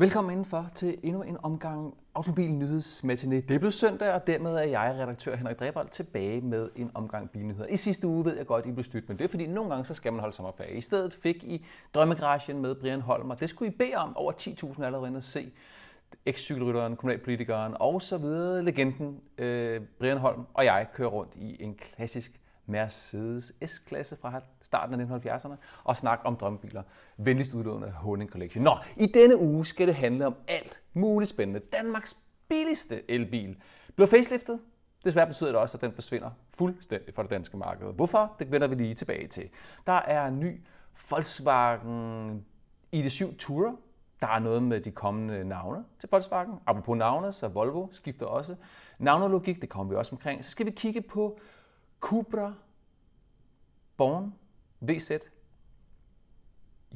Velkommen indenfor til endnu en omgang Autobil Nyhedsmatiné. Det blevet søndag, og dermed er jeg, redaktør Henrik Drebold, tilbage med en omgang bilnyheder. I sidste uge ved jeg godt, I blev stødt, men det er fordi, nogle gange så skal man holde sommerferie. I stedet fik I Drømmegaragen med Brian Holm, og det skulle I bede om. Over 10.000 allerede at se ekscykelrytteren, kommunalpolitikeren og så videre legenden øh, Brian Holm og jeg kører rundt i en klassisk Mercedes S-klasse fra starten af 1970'erne, og snakke om drømmebiler. Venligst udlånet Honing Collection. Nå, i denne uge skal det handle om alt muligt spændende. Danmarks billigste elbil blev faceliftet. Desværre betyder det også, at den forsvinder fuldstændig fra det danske marked. Hvorfor? Det vender vi lige tilbage til. Der er en ny Volkswagen ID7 Tourer, der er noget med de kommende navne til Volkswagen. Apropos navne, så Volvo skifter også. Navnologik, det kommer vi også omkring. Så skal vi kigge på Cupra Born VZ,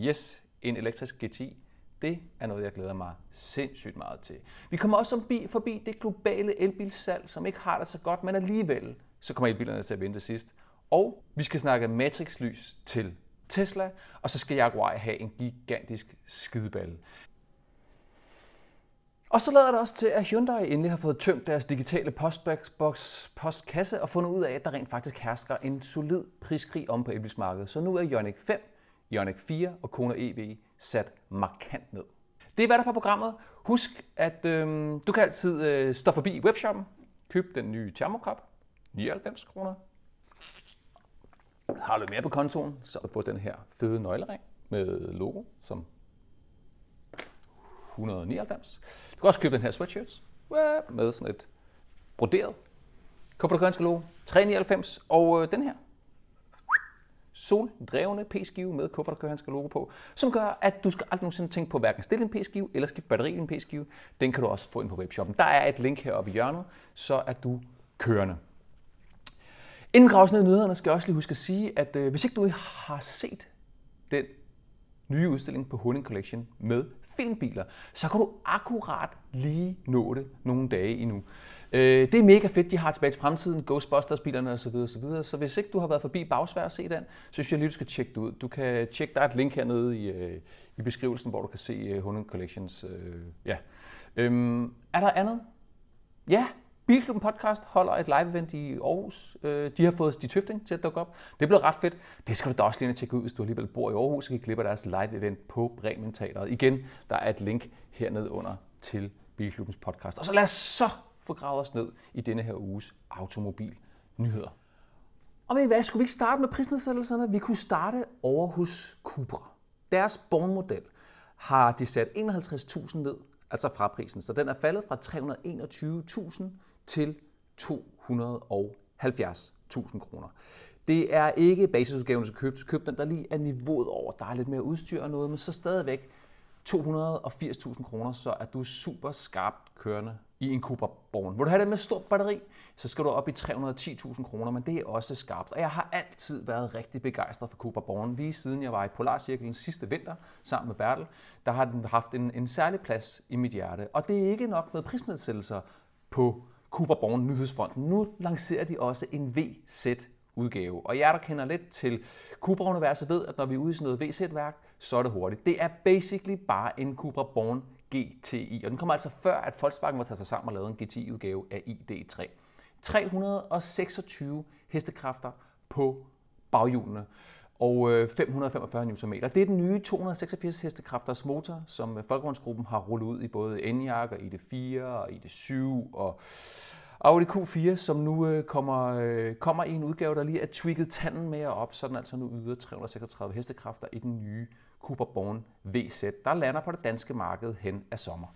yes, en elektrisk G10, det er noget, jeg glæder mig sindssygt meget til. Vi kommer også forbi det globale elbilsalg, som ikke har det så godt, men alligevel så kommer elbilerne til at vinde til sidst. Og vi skal snakke Matrix-lys til Tesla, og så skal Jaguar have en gigantisk skideballe. Og så lader det også til, at Hyundai endelig har fået tømt deres digitale postbox, postkasse og fundet ud af, at der rent faktisk hersker en solid priskrig om på elbilsmarkedet. Så nu er Ioniq 5, Ioniq 4 og Kona EV sat markant ned. Det er hvad der er på programmet. Husk, at øh, du kan altid øh, stå forbi webshoppen, købe den nye termokop, 99 kroner. Har du mere på kontoen, så får du den her fede nøglering med logo, som 199. Du kan også købe den her sweatshirt øh, med sådan et broderet Comfort logo, 399, og øh, den her soldrevne p-skive med kuffert, der skal logo på, som gør, at du skal aldrig nogensinde tænke på hverken stille en p-skive eller skifte batteri i en p-skive. Den kan du også få ind på webshoppen. Der er et link heroppe i hjørnet, så er du kørende. Inden vi graver ned i nyhederne, skal jeg også lige huske at sige, at øh, hvis ikke du har set den nye udstilling på Hunding Collection med filmbiler, så kan du akkurat lige nå det nogle dage endnu. Øh, det er mega fedt, de har tilbage til fremtiden, Ghostbusters-bilerne osv. osv. Så hvis ikke du har været forbi Bagsvær og se den, så synes jeg lige, du skal tjekke det ud. Du kan tjekke, der er et link hernede i, øh, i beskrivelsen, hvor du kan se øh, Hunding Collections. ja. Øhm, er der andet? Ja, Bilklubben Podcast holder et live-event i Aarhus. Øh, de har fået de Tøfting til at dukke op. Det blev ret fedt. Det skal du da også lige tjekke ud, hvis du alligevel bor i Aarhus så kan klippe deres live-event på Bremen Teateret. Igen, der er et link hernede under til Bilklubbens podcast. Og så lad os så få gravet os ned i denne her uges automobil nyheder. Og med hvad, skulle vi ikke starte med prisnedsættelserne? Vi kunne starte over hos Cupra. Deres bornmodel har de sat 51.000 ned, altså fra prisen. Så den er faldet fra 321.000 til 270.000 kroner. Det er ikke basisudgaven, som købes. Køb den, der lige er niveauet over. Der er lidt mere udstyr og noget, men så stadigvæk 280.000 kroner, så er du super skarpt kørende i en Cooper Born. Hvor du have det med stort batteri, så skal du op i 310.000 kroner, men det er også skarpt. Og jeg har altid været rigtig begejstret for Cooper Born. Lige siden jeg var i Polarcirklen sidste vinter sammen med Bertel, der har den haft en, en særlig plads i mit hjerte. Og det er ikke nok med prisnedsættelser på Cooper Born Nyhedsfronten. Nu lancerer de også en VZ udgave. Og jer, der kender lidt til Cooper universet ved, at når vi er ude i sådan noget VZ-værk, så er det hurtigt. Det er basically bare en Cooper Born GTI, og den kommer altså før, at Volkswagen var tage sig sammen og lavet en GTI-udgave af ID3. 326 hestekræfter på baghjulene og 545 øh, Nm. Det er den nye 286 hestekræfters motor, som øh, Folkevognsgruppen har rullet ud i både Enyaq og ID4 og ID7 og Audi Q4, som nu øh, kommer, kommer i en udgave, der lige er tweaked tanden mere op, så den altså nu yder 336 hestekræfter i den nye Cooper Born VZ, der lander på det danske marked hen af sommer.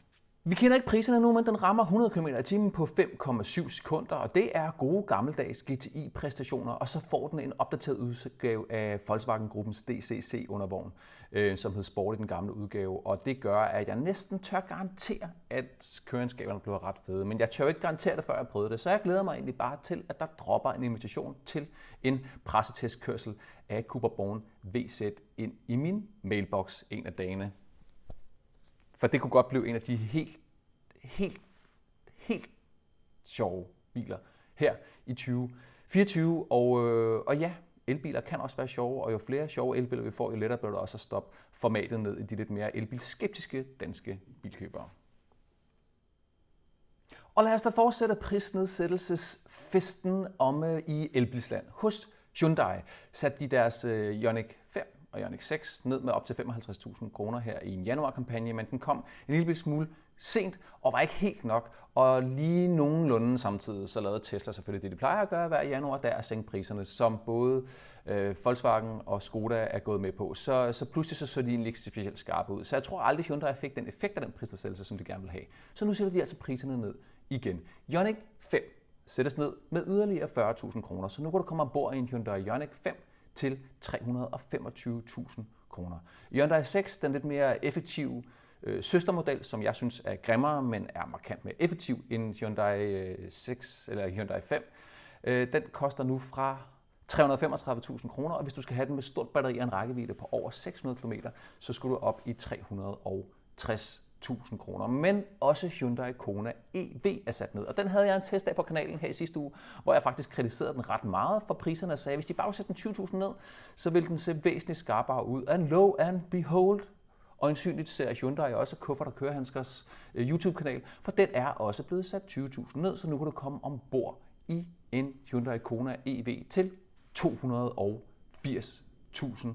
Vi kender ikke priserne nu, men den rammer 100 km i timen på 5,7 sekunder, og det er gode gammeldags GTI-præstationer, og så får den en opdateret udgave af Volkswagen-gruppens DCC-undervogn, øh, som hed Sport i den gamle udgave, og det gør, at jeg næsten tør garantere, at kørenskaberne bliver ret fede, men jeg tør ikke garantere det, før jeg prøvede det, så jeg glæder mig egentlig bare til, at der dropper en invitation til en pressetestkørsel af Cooper Born VZ ind i min mailbox en af dagene. For det kunne godt blive en af de helt, helt, helt sjove biler her i 2024. Og, øh, og ja, elbiler kan også være sjove, og jo flere sjove elbiler vi får, jo lettere bliver det også at stoppe formatet ned i de lidt mere elbilskeptiske danske bilkøbere. Og lad os da fortsætte prisnedsættelsesfesten om i elbilsland. Hos Hyundai satte de deres øh, Ioniq 5 og Ioniq 6 ned med op til 55.000 kroner her i en januarkampagne, men den kom en lille smule sent og var ikke helt nok. Og lige nogenlunde samtidig så lavede Tesla selvfølgelig det, de plejer at gøre hver januar, der er sænke priserne, som både øh, Volkswagen og Skoda er gået med på. Så, så pludselig så, så de egentlig ikke specielt skarpe ud. Så jeg tror aldrig Hyundai fik den effekt af den prisnedsættelse, som de gerne vil have. Så nu sætter de altså priserne ned igen. Ioniq 5 sættes ned med yderligere 40.000 kroner. Så nu kan du komme ombord i en Hyundai Ioniq 5 til 325.000 kroner. Hyundai 6, den lidt mere effektive øh, søstermodel, som jeg synes er grimmere, men er markant mere effektiv end Hyundai 6 øh, eller Hyundai 5, øh, den koster nu fra 335.000 kroner, og hvis du skal have den med stort batteri og en rækkevidde på over 600 km, så skal du op i 360 1000 kroner. Men også Hyundai Kona EV er sat ned. Og den havde jeg en test af på kanalen her i sidste uge, hvor jeg faktisk kritiserede den ret meget for priserne og sagde, at hvis de bare sætter den 20.000 ned, så vil den se væsentligt skarpere ud. And lo and behold, og ansynligt ser Hyundai også Kuffert og Kørehandskers øh, YouTube-kanal, for den er også blevet sat 20.000 ned, så nu kan du komme ombord i en Hyundai Kona EV til 280.000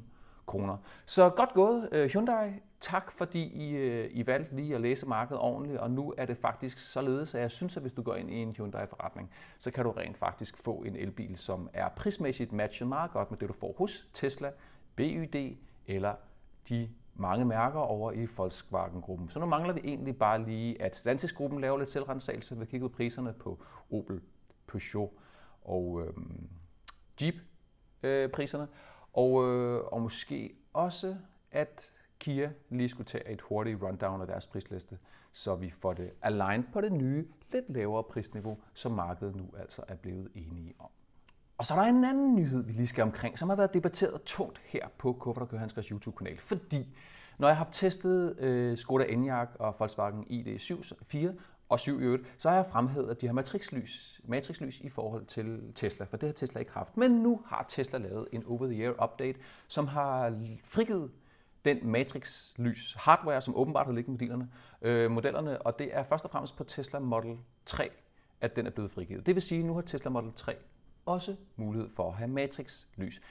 kroner. Så godt gået øh, Hyundai tak fordi I, øh, I valgte lige at læse markedet ordentligt, og nu er det faktisk således, at jeg synes, at hvis du går ind i en Hyundai-forretning, så kan du rent faktisk få en elbil, som er prismæssigt matchet meget godt med det, du får hos Tesla, BYD eller de mange mærker over i Volkswagen-gruppen. Så nu mangler vi egentlig bare lige, at stantis gruppen laver lidt selvrensagelse ved kigger kigge på priserne på Opel, Peugeot og øhm, Jeep-priserne. Øh, og, øh, og måske også, at Kia lige skulle tage et hurtigt rundown af deres prisliste, så vi får det aligned på det nye, lidt lavere prisniveau, som markedet nu altså er blevet enige om. Og så er der en anden nyhed, vi lige skal omkring, som har været debatteret tungt her på Kuffert og Københavnskers YouTube-kanal, fordi når jeg har testet øh, Skoda Enyaq og Volkswagen ID7 4 og 7 i øvrigt, så har jeg fremhævet, at de har matrixlys, matrixlys i forhold til Tesla, for det har Tesla ikke haft. Men nu har Tesla lavet en over-the-air update, som har frigivet den matrix-lys hardware, som åbenbart har i modellerne, øh, modellerne, og det er først og fremmest på Tesla Model 3, at den er blevet frigivet. Det vil sige, at nu har Tesla Model 3 også mulighed for at have matrixlys.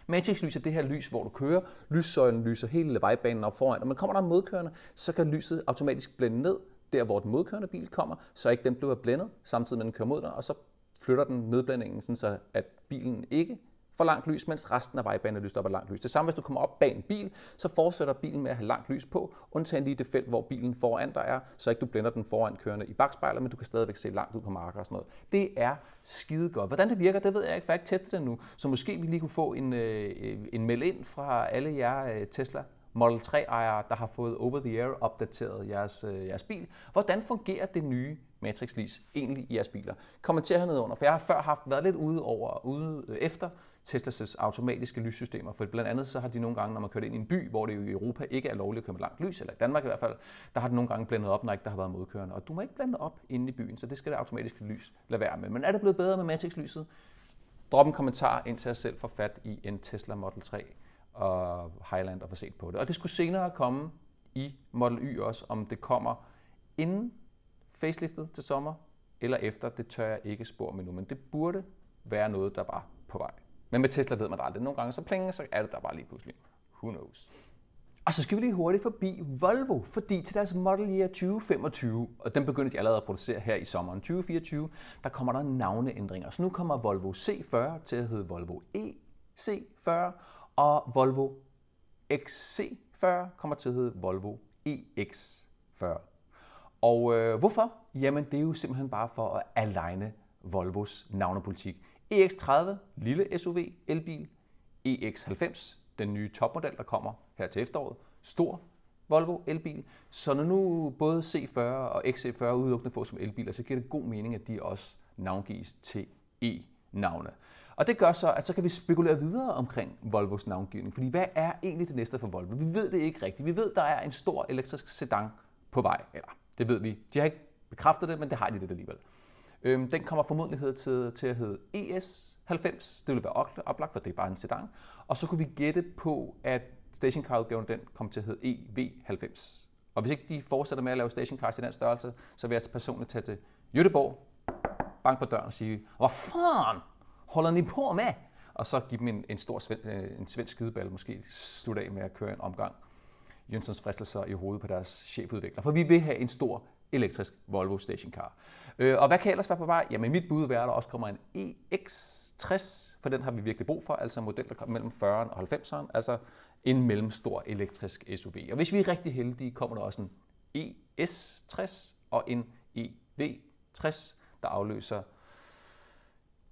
lys er det her lys, hvor du kører. Lyssøjlen lyser hele vejbanen op foran, og man kommer der modkørende, så kan lyset automatisk blænde ned der, hvor den modkørende bil kommer, så ikke den bliver blændet, samtidig med den kører mod dig, og så flytter den nedblændingen, sådan så at bilen ikke for langt lys, mens resten af vejbanen er lyst op af langt lys. Det samme, hvis du kommer op bag en bil, så fortsætter bilen med at have langt lys på, undtagen lige det felt, hvor bilen foran dig er, så ikke du blænder den foran kørende i bagspejlet, men du kan stadigvæk se langt ud på marker og sådan noget. Det er skide godt. Hvordan det virker, det ved jeg ikke, for jeg har ikke testet det nu. Så måske vi lige kunne få en, øh, en mail ind fra alle jer øh, Tesla Model 3-ejere, der har fået over-the-air opdateret jeres, øh, jeres bil. Hvordan fungerer det nye Matrix Lease egentlig i jeres biler? Kommenter hernede under, for jeg har før haft været lidt ude over ude øh, efter, Teslas' automatiske lyssystemer. For blandt andet så har de nogle gange, når man kører ind i en by, hvor det jo i Europa ikke er lovligt at køre med langt lys, eller i Danmark i hvert fald, der har det nogle gange blandet op, når ikke der har været modkørende. Og du må ikke blande op inde i byen, så det skal det automatiske lys lade være med. Men er det blevet bedre med Matrix-lyset? Drop en kommentar ind til jer selv for fat i en Tesla Model 3 og Highland og få set på det. Og det skulle senere komme i Model Y også, om det kommer inden faceliftet til sommer, eller efter, det tør jeg ikke spore med nu, men det burde være noget, der var på vej. Men med Tesla ved man det aldrig. Nogle gange så plinger, så er det der bare lige pludselig. Who knows? Og så skal vi lige hurtigt forbi Volvo, fordi til deres Model Year 2025, og den begyndte de allerede at producere her i sommeren 2024, der kommer der navneændringer. Så nu kommer Volvo C40 til at hedde Volvo EC40, og Volvo XC40 kommer til at hedde Volvo EX40. Og øh, hvorfor? Jamen det er jo simpelthen bare for at aligne Volvos navnepolitik. EX30, lille SUV, elbil. EX90, den nye topmodel, der kommer her til efteråret. Stor Volvo elbil. Så når nu både C40 og XC40 udelukkende fås som elbiler, så giver det god mening, at de også navngives til E-navne. Og det gør så, at så kan vi spekulere videre omkring Volvos navngivning. Fordi hvad er egentlig det næste for Volvo? Vi ved det ikke rigtigt. Vi ved, der er en stor elektrisk sedan på vej. Eller det ved vi. De har ikke bekræftet det, men det har de lidt alligevel. Øhm, den kommer formodentlig til, til at hedde ES90. Det ville være oplagt, for det er bare en sedan. Og så kunne vi gætte på, at stationcar-udgaven den kom til at hedde EV90. Og hvis ikke de fortsætter med at lave stationcars i den størrelse, så vil jeg altså personligt tage til Jødeborg, bank på døren og sige, hvad fanden holder ni på med? Og så give dem en, en stor sven, øh, en svensk skideball, måske slutte af med at køre en omgang Jønssons fristelser i hovedet på deres chefudvikler. For vi vil have en stor elektrisk Volvo stationcar. Øh, og hvad kan ellers være på vej? Jamen mit bud vil være, at der også kommer en EX60, for den har vi virkelig brug for, altså en model, der kommer mellem 40'eren og 90'eren, altså en mellemstor elektrisk SUV. Og hvis vi er rigtig heldige, kommer der også en e ES60 og en EV60, der afløser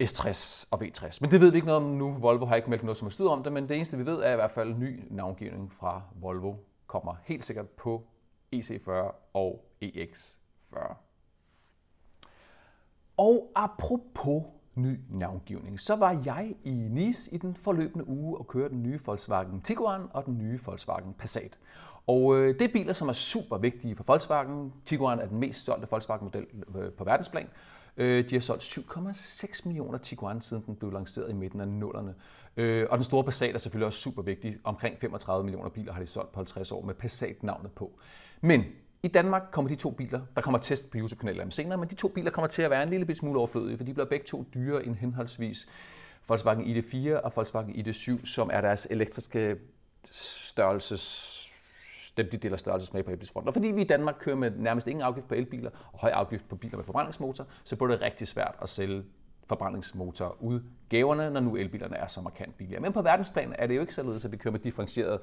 S60 og V60. Men det ved vi ikke noget om nu. Volvo har ikke meldt noget som er slud om det, men det eneste vi ved er i hvert fald, at ny navngivning fra Volvo kommer helt sikkert på EC40 og EX40. Og apropos ny navngivning, så var jeg i Nice i den forløbende uge og kørte den nye Volkswagen Tiguan og den nye Volkswagen Passat. Og øh, det er biler, som er super vigtige for Volkswagen. Tiguan er den mest solgte Volkswagen-model øh, på verdensplan. Øh, de har solgt 7,6 millioner Tiguan, siden den blev lanceret i midten af nullerne. og den store Passat er selvfølgelig også super vigtig. Omkring 35 millioner biler har de solgt på 50 år med Passat-navnet på. Men i Danmark kommer de to biler, der kommer test på YouTube-kanalen om senere, men de to biler kommer til at være en lille smule overflødige, for de bliver begge to dyrere end henholdsvis Volkswagen ID4 og Volkswagen ID7, som er deres elektriske størrelses dem de deler størrelses med på elbilsfronten. Og fordi vi i Danmark kører med nærmest ingen afgift på elbiler og høj afgift på biler med forbrændingsmotor, så bliver det rigtig svært at sælge forbrændingsmotor gaverne, når nu elbilerne er så markant billigere. Men på verdensplan er det jo ikke således, at vi kører med differencieret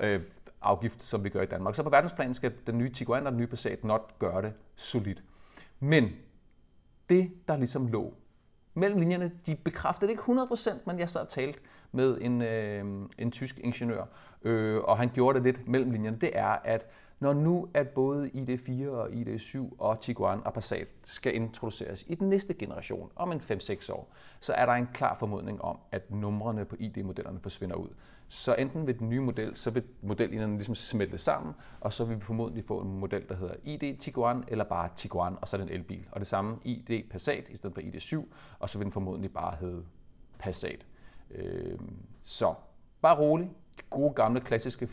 øh, afgift, som vi gør i Danmark. Så på verdensplan skal den nye Tiguan og den nye Passat not gøre det solidt. Men det, der ligesom lå mellem linjerne, de bekræftede det ikke 100%, men jeg sad og talte med en, øh, en tysk ingeniør, øh, og han gjorde det lidt mellem linjerne, det er, at når nu at både ID4 og ID7 og Tiguan og Passat skal introduceres i den næste generation om en 5-6 år, så er der en klar formodning om, at numrene på ID-modellerne forsvinder ud. Så enten ved den nye model, så vil modellinerne ligesom smelte sammen, og så vil vi formodentlig få en model, der hedder ID Tiguan, eller bare Tiguan, og så den elbil. Og det samme ID Passat i stedet for ID7, og så vil den formodentlig bare hedde Passat. Øh, så bare rolig. De gode gamle klassiske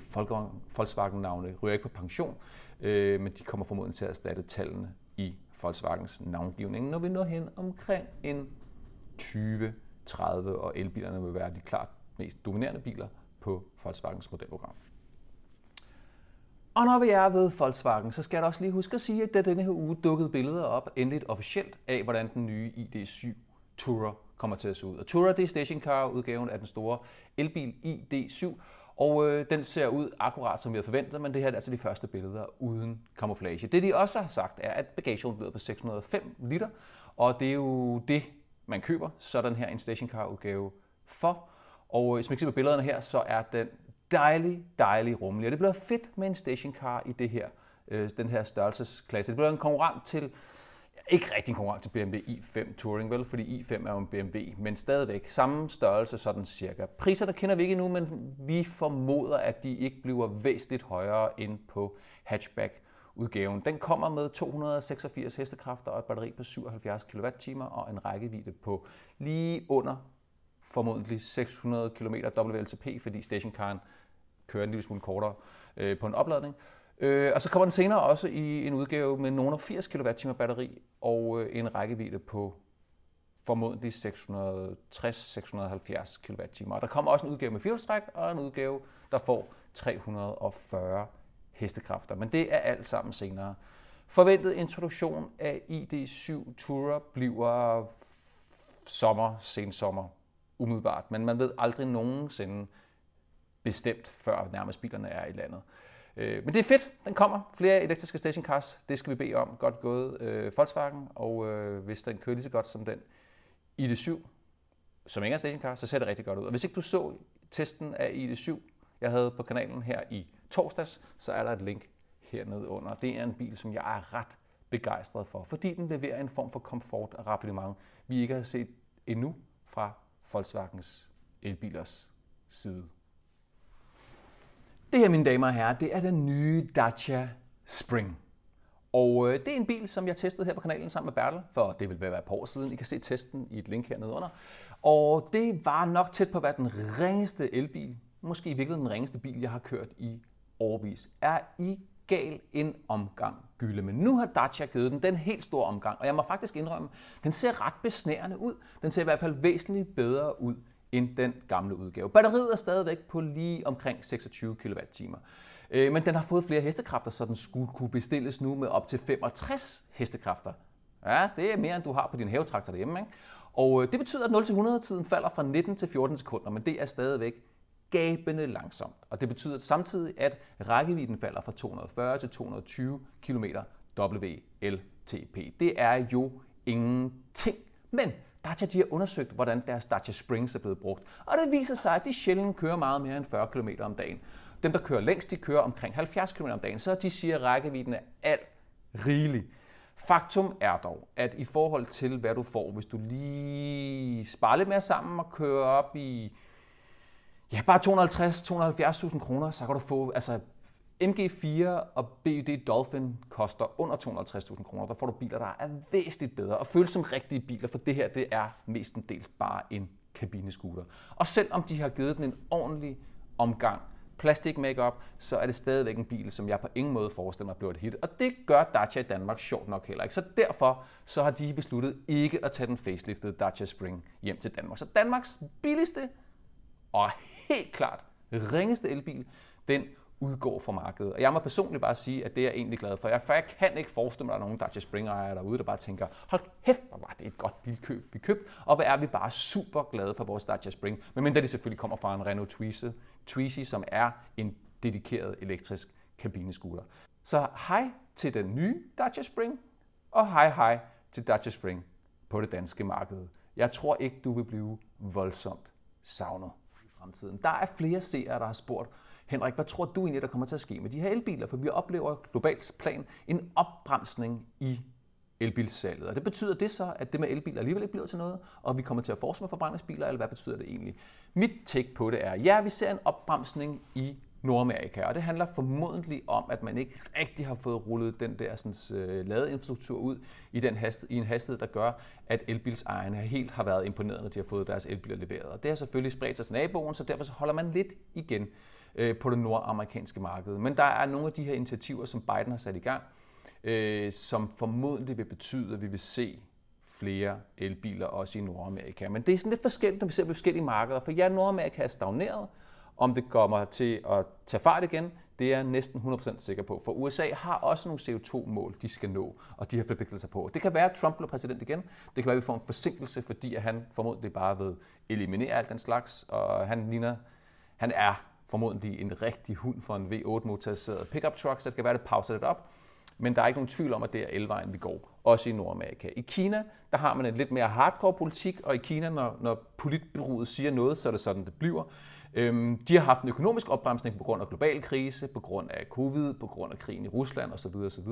Volkswagen-navne ryger ikke på pension, øh, men de kommer formodentlig til at erstatte tallene i Volkswagens navngivning, når vi når hen omkring en 20, 30, og elbilerne vil være de klart mest dominerende biler på Volkswagens modelprogram. Og når vi er ved Volkswagen, så skal jeg også lige huske at sige, at der denne her uge dukkede billeder op endeligt officielt af, hvordan den nye ID7 Tourer kommer til at se ud. Og Tourer, det er stationcar-udgaven af den store elbil ID7, og øh, den ser ud akkurat som vi havde forventet, men det her er altså de første billeder uden kamuflage. Det de også har sagt er, at bagagerummet bliver på 605 liter, og det er jo det, man køber sådan her en stationcar-udgave for. Og som I kan se på billederne her, så er den dejlig, dejlig rummelig. Og det bliver fedt med en stationcar i det her, øh, den her størrelsesklasse. Det bliver en konkurrent til, ikke rigtig en konkurrent til BMW i5 Touring, vel? Fordi i5 er jo en BMW, men stadigvæk samme størrelse, sådan cirka. Priser, der kender vi ikke endnu, men vi formoder, at de ikke bliver væsentligt højere end på hatchback udgaven. Den kommer med 286 hestekræfter og et batteri på 77 kWh og en rækkevidde på lige under formodentlig 600 km WLTP, fordi stationcaren kører en lille smule kortere øh, på en opladning. Øh, og så kommer den senere også i en udgave med nogle 80 kWh batteri og øh, en rækkevidde på formodentlig 660-670 kWh. Og der kommer også en udgave med firehjulstræk og en udgave, der får 340 hestekræfter. Men det er alt sammen senere. Forventet introduktion af ID7 Tourer bliver sommer, sensommer umiddelbart, men man ved aldrig nogensinde bestemt, før nærmest bilerne er i landet. Øh, men det er fedt, den kommer. Flere elektriske stationcars, det skal vi bede om. Godt gået øh, Volkswagen, og øh, hvis den kører lige så godt som den ID7, som ikke er stationcar, så ser det rigtig godt ud. Og hvis ikke du så testen af ID7, jeg havde på kanalen her i torsdags, så er der et link hernede under. Det er en bil, som jeg er ret begejstret for, fordi den leverer en form for komfort og raffinement, vi ikke har set endnu fra Volkswagens elbilers side. Det her, mine damer og herrer, det er den nye Dacia Spring. Og øh, det er en bil, som jeg testede her på kanalen sammen med Bertel, for det vil være et par år siden. I kan se testen i et link hernede under. Og det var nok tæt på at være den ringeste elbil, måske i virkeligheden den ringeste bil, jeg har kørt i årvis. Er I gal en omgang gylde. Men nu har Dacia givet den den helt store omgang, og jeg må faktisk indrømme, den ser ret besnærende ud. Den ser i hvert fald væsentligt bedre ud end den gamle udgave. Batteriet er stadigvæk på lige omkring 26 kWh. Øh, men den har fået flere hestekræfter, så den skulle kunne bestilles nu med op til 65 hestekræfter. Ja, det er mere, end du har på din havetraktor derhjemme. Ikke? Og øh, det betyder, at 0-100-tiden falder fra 19 til 14 sekunder, men det er stadigvæk gabende langsomt. Og det betyder samtidig, at rækkevidden falder fra 240 til 220 km WLTP. Det er jo ingenting. Men Dacia de har undersøgt, hvordan deres Dacia Springs er blevet brugt. Og det viser sig, at de sjældent kører meget mere end 40 km om dagen. Dem, der kører længst, de kører omkring 70 km om dagen, så de siger, at rækkevidden er alt rigelig. Faktum er dog, at i forhold til, hvad du får, hvis du lige sparer lidt mere sammen og kører op i Ja, bare 250-270.000 kroner, så kan du få, altså MG4 og BUD Dolphin koster under 250.000 kroner. Der får du biler, der er væsentligt bedre og føles som rigtige biler, for det her det er mestendels bare en kabinescooter. Og selvom de har givet den en ordentlig omgang plastik makeup, så er det stadigvæk en bil, som jeg på ingen måde forestiller mig bliver et hit. Og det gør Dacia i Danmark sjovt nok heller ikke. Så derfor så har de besluttet ikke at tage den faceliftede Dacia Spring hjem til Danmark. Så Danmarks billigste og helt klart ringeste elbil, den udgår fra markedet. Og jeg må personligt bare sige, at det er jeg egentlig glad for. Jeg, for jeg kan ikke forestille mig, at der er nogen Dodge spring derude, der bare tænker, hold kæft, hvor var det et godt bilkøb, vi købte, og hvad er vi bare super glade for vores Dodge Spring. Men mindre de selvfølgelig kommer fra en Renault Twizy, Twizy som er en dedikeret elektrisk kabineskuler. Så hej til den nye Dodge Spring, og hej hej til Dodge Spring på det danske marked. Jeg tror ikke, du vil blive voldsomt savnet fremtiden. Der er flere seere, der har spurgt, Henrik, hvad tror du egentlig, der kommer til at ske med de her elbiler? For vi oplever globalt plan en opbremsning i elbilsalget. Og det betyder det så, at det med elbiler alligevel ikke bliver til noget, og vi kommer til at forsvare med forbrændingsbiler, eller hvad betyder det egentlig? Mit take på det er, ja, vi ser en opbremsning i Nordamerika. Og det handler formodentlig om, at man ikke rigtig har fået rullet den der sådan, øh, ladeinfrastruktur ud i, den hast, i en hastighed, der gør, at elbilsejerne helt har været imponeret, når de har fået deres elbiler leveret. Og det har selvfølgelig spredt sig til naboen, så derfor så holder man lidt igen øh, på det nordamerikanske marked. Men der er nogle af de her initiativer, som Biden har sat i gang, øh, som formodentlig vil betyde, at vi vil se flere elbiler også i Nordamerika. Men det er sådan lidt forskelligt, når vi ser på forskellige markeder. For ja, Nordamerika er stagneret, om det kommer til at tage fart igen, det er jeg næsten 100% sikker på, for USA har også nogle CO2-mål, de skal nå, og de har forpligtet sig på. Det kan være, at Trump bliver præsident igen. Det kan være, at vi får en forsinkelse, fordi han formodentlig bare vil eliminere alt den slags, og han ligner, han er formodentlig en rigtig hund for en V8-motoriseret pickup truck, så det kan være, at det pauser lidt op. Men der er ikke nogen tvivl om, at det er elvejen, vi går, også i Nordamerika. I Kina, der har man en lidt mere hardcore politik, og i Kina, når, når politbyrået siger noget, så er det sådan, det bliver. Øhm, de har haft en økonomisk opbremsning på grund af global krise, på grund af covid, på grund af krigen i Rusland osv. osv.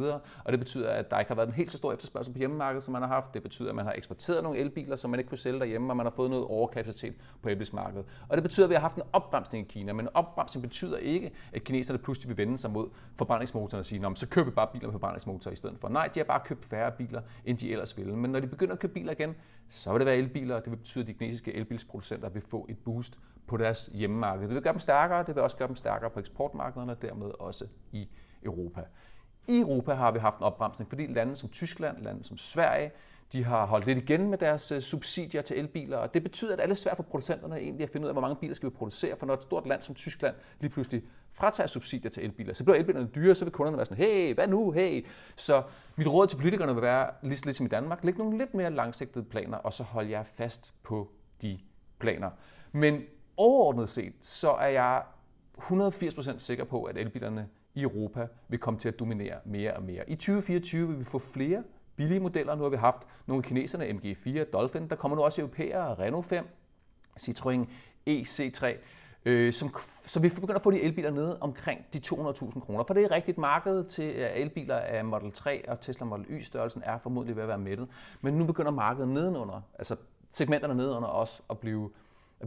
Og det betyder, at der ikke har været en helt så stor efterspørgsel på hjemmemarkedet, som man har haft. Det betyder, at man har eksporteret nogle elbiler, som man ikke kunne sælge derhjemme, og man har fået noget overkapacitet på elbilsmarkedet. Og det betyder, at vi har haft en opbremsning i Kina, men opbremsning betyder ikke, at kineserne pludselig vil vende sig mod forbrændingsmotoren og sige, Nå, så køber vi bare biler med forbrændingsmotor i stedet for. Nej, de har bare købt færre biler, end de ellers ville. Men når de begynder at købe biler igen, så vil det være elbiler, og det vil betyde, at de kinesiske elbilsproducenter vil få et boost på deres hjemmemarked. Det vil gøre dem stærkere, det vil også gøre dem stærkere på eksportmarkederne, og dermed også i Europa. I Europa har vi haft en opbremsning, fordi lande som Tyskland, lande som Sverige, de har holdt lidt igen med deres øh, subsidier til elbiler, og det betyder, at det er svært for producenterne egentlig at finde ud af, hvor mange biler skal vi producere, for når et stort land som Tyskland lige pludselig fratager subsidier til elbiler, så bliver elbilerne dyre, så vil kunderne være sådan, hey, hvad nu, hey. Så mit råd til politikerne vil være, lige lidt som i Danmark, læg nogle lidt mere langsigtede planer, og så hold jer fast på de planer. Men overordnet set, så er jeg 180% sikker på, at elbilerne i Europa vil komme til at dominere mere og mere. I 2024 vil vi få flere billige modeller. Nu har vi haft nogle kineserne, MG4, Dolphin. Der kommer nu også europæere, Renault 5, Citroën EC3. Øh, som, så vi begynder at få de elbiler nede omkring de 200.000 kroner. For det er rigtigt, markedet til øh, elbiler af Model 3 og Tesla Model Y-størrelsen er formodentlig ved at være mættet. Men nu begynder markedet nedenunder, altså segmenterne nedenunder også at blive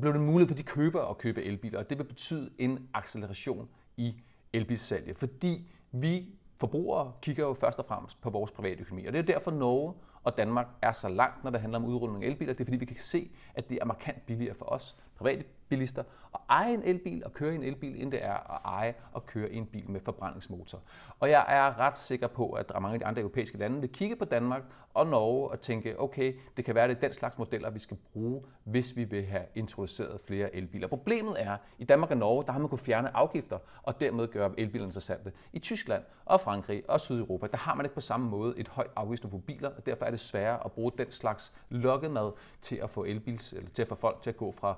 blev det muligt for de købere at købe elbiler, og det vil betyde en acceleration i elbilsalget, fordi vi forbrugere kigger jo først og fremmest på vores private økonomi, og det er derfor Norge og Danmark er så langt, når det handler om udrulning af elbiler. Det er fordi, vi kan se, at det er markant billigere for os private bilister at eje en elbil og køre i en elbil, end det er at eje og køre i en bil med forbrændingsmotor. Og jeg er ret sikker på, at der er mange af de andre europæiske lande vil kigge på Danmark og Norge og tænke, okay, det kan være, det er den slags modeller, vi skal bruge, hvis vi vil have introduceret flere elbiler. Problemet er, i Danmark og Norge, der har man kunnet fjerne afgifter og dermed gøre elbilerne interessante. I Tyskland og Frankrig og Sydeuropa, der har man ikke på samme måde et højt afgiftsniveau på biler, og derfor er det sværere at bruge den slags lokkemad til at få elbils, eller til at få folk til at gå fra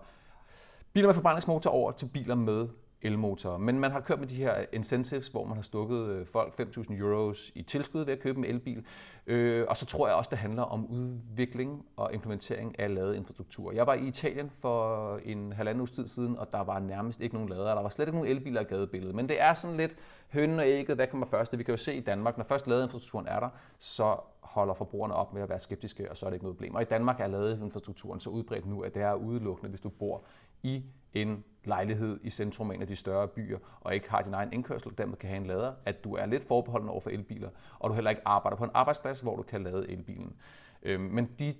biler med forbrændingsmotor over til biler med elmotor. Men man har kørt med de her incentives, hvor man har stukket øh, folk 5.000 euros i tilskud ved at købe en elbil. Øh, og så tror jeg også, det handler om udvikling og implementering af ladeinfrastruktur. Jeg var i Italien for en halvanden uges tid siden, og der var nærmest ikke nogen lader. Der var slet ikke nogen elbiler i gadebilledet. Men det er sådan lidt høn og ægget, hvad kommer først? Det Vi kan jo se i Danmark, når først ladeinfrastrukturen er der, så holder forbrugerne op med at være skeptiske, og så er det ikke noget problem. Og i Danmark er ladeinfrastrukturen så udbredt nu, at det er udelukkende, hvis du bor i en lejlighed i centrum af en af de større byer, og ikke har din egen indkørsel, dermed kan have en lader, at du er lidt forbeholden over for elbiler, og du heller ikke arbejder på en arbejdsplads, hvor du kan lade elbilen. Øhm, men de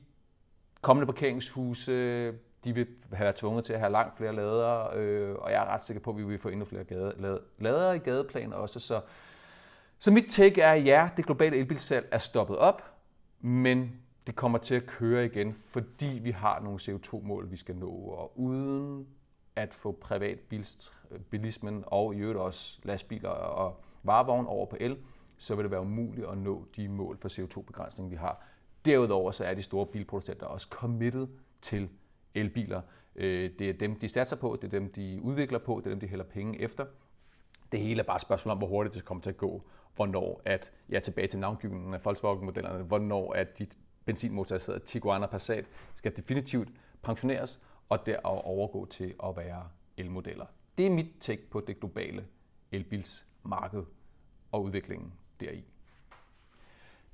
kommende parkeringshuse, de vil være tvunget til at have langt flere ladere, øh, og jeg er ret sikker på, at vi vil få endnu flere gade, lad, ladere i gadeplan også. Så, så mit take er, at ja, det globale elbilsalg er stoppet op, men det kommer til at køre igen, fordi vi har nogle CO2-mål, vi skal nå. Og uden at få privat bilismen og i øvrigt også lastbiler og varevogn over på el, så vil det være umuligt at nå de mål for CO2-begrænsning, vi har. Derudover så er de store bilproducenter også committed til elbiler. Øh, det er dem, de satser på, det er dem, de udvikler på, det er dem, de hælder penge efter. Det hele er bare et spørgsmål om, hvor hurtigt det kommer til at gå, hvornår at, ja, tilbage til navngivningen af Volkswagen-modellerne, hvornår at de benzinmotoriserede Tiguan og Passat skal definitivt pensioneres og derav overgå til at være elmodeller. Det er mit take på det globale elbilsmarked og udviklingen deri.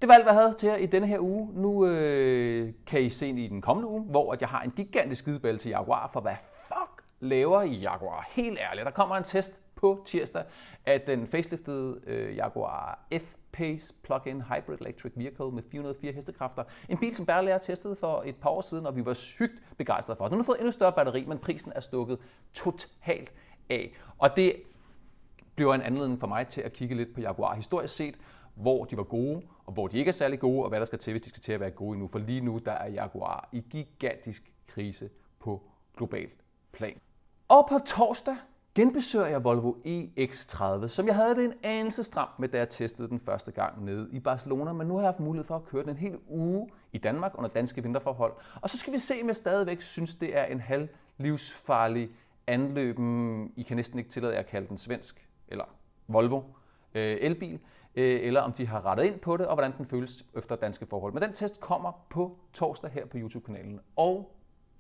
Det var alt, hvad jeg havde til jer i denne her uge. Nu øh, kan I se i den kommende uge, hvor at jeg har en gigantisk skideballe til Jaguar, for hvad fuck laver I Jaguar? Helt ærligt, der kommer en test på tirsdag, at den faceliftede øh, Jaguar F-Pace Plug-in Hybrid Electric Vehicle med 404 hestekræfter. En bil, som Berle testede for et par år siden, og vi var sygt begejstrede for. Den har fået endnu større batteri, men prisen er stukket totalt af. Og det bliver en anledning for mig til at kigge lidt på Jaguar historisk set, hvor de var gode, og hvor de ikke er særlig gode, og hvad der skal til, hvis de skal til at være gode endnu. For lige nu, der er Jaguar i gigantisk krise på global plan. Og på torsdag, genbesøger jeg Volvo EX30, som jeg havde det en anelse stramt med, da jeg testede den første gang nede i Barcelona, men nu har jeg haft mulighed for at køre den en hel uge i Danmark under danske vinterforhold. Og så skal vi se, om jeg stadigvæk synes, det er en halv livsfarlig anløben, I kan næsten ikke tillade at kalde den svensk, eller Volvo, øh, elbil, øh, eller om de har rettet ind på det, og hvordan den føles efter danske forhold. Men den test kommer på torsdag her på YouTube-kanalen. Og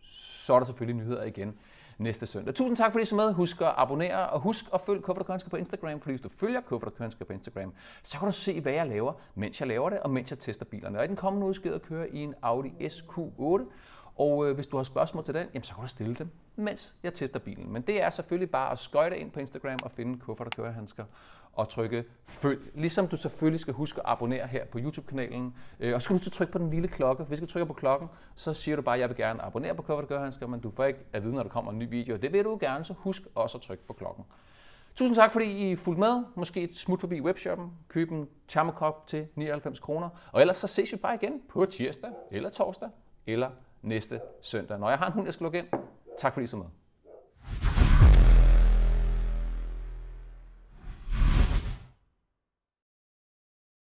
så er der selvfølgelig nyheder igen næste søndag. Tusind tak, fordi I så med. Husk at abonnere, og husk at følge Kuffert og på Instagram, fordi hvis du følger Kuffert Kønske på Instagram, så kan du se, hvad jeg laver, mens jeg laver det, og mens jeg tester bilerne. Og i den kommende uge skal jeg køre i en Audi SQ8, og øh, hvis du har spørgsmål til den, jamen, så kan du stille dem, mens jeg tester bilen. Men det er selvfølgelig bare at skøjte ind på Instagram og finde Kuffert og Kørehandsker og trykke følg. Ligesom du selvfølgelig skal huske at abonnere her på YouTube-kanalen. Øh, og så skal du så trykke på den lille klokke. Hvis du trykker på klokken, så siger du bare, at jeg vil gerne abonnere på Cover Gør men du får ikke at vide, når der kommer en ny video. Det vil du gerne, så husk også at trykke på klokken. Tusind tak, fordi I fulgte med. Måske et smut forbi webshoppen. Køb en termokop til 99 kroner. Og ellers så ses vi bare igen på tirsdag, eller torsdag, eller næste søndag, når jeg har en hund, jeg skal lukke ind. Tak fordi I så med.